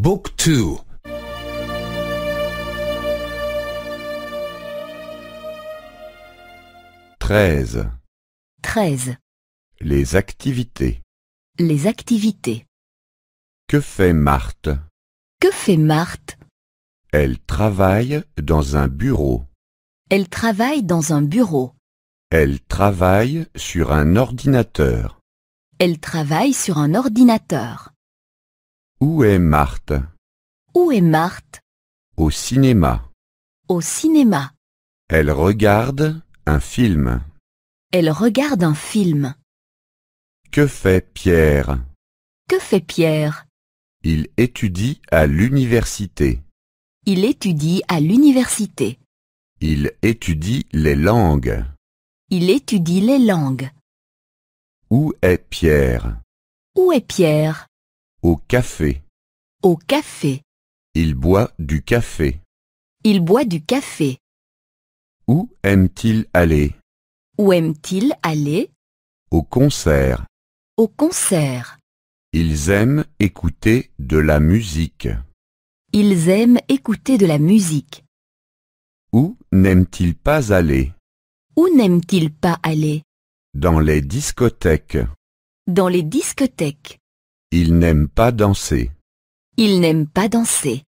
Book 2 13. 13. Les activités. Les activités. Que fait Marthe Que fait Marthe Elle travaille dans un bureau. Elle travaille dans un bureau. Elle travaille sur un ordinateur. Elle travaille sur un ordinateur. Où est Marthe Où est Marthe Au cinéma. Au cinéma. Elle regarde un film. Elle regarde un film. Que fait Pierre Que fait Pierre Il étudie à l'université. Il étudie à l'université. Il étudie les langues. Il étudie les langues. Où est Pierre Où est Pierre au café. Au café. Il boit du café. Il boit du café. Où aime-t-il aller Où aime-t-il aller Au concert. Au concert. Ils aiment écouter de la musique. Ils aiment écouter de la musique. Où n'aime-t-il pas aller Où n'aime-t-il pas aller Dans les discothèques. Dans les discothèques. Il n'aime pas danser. Il n'aime pas danser.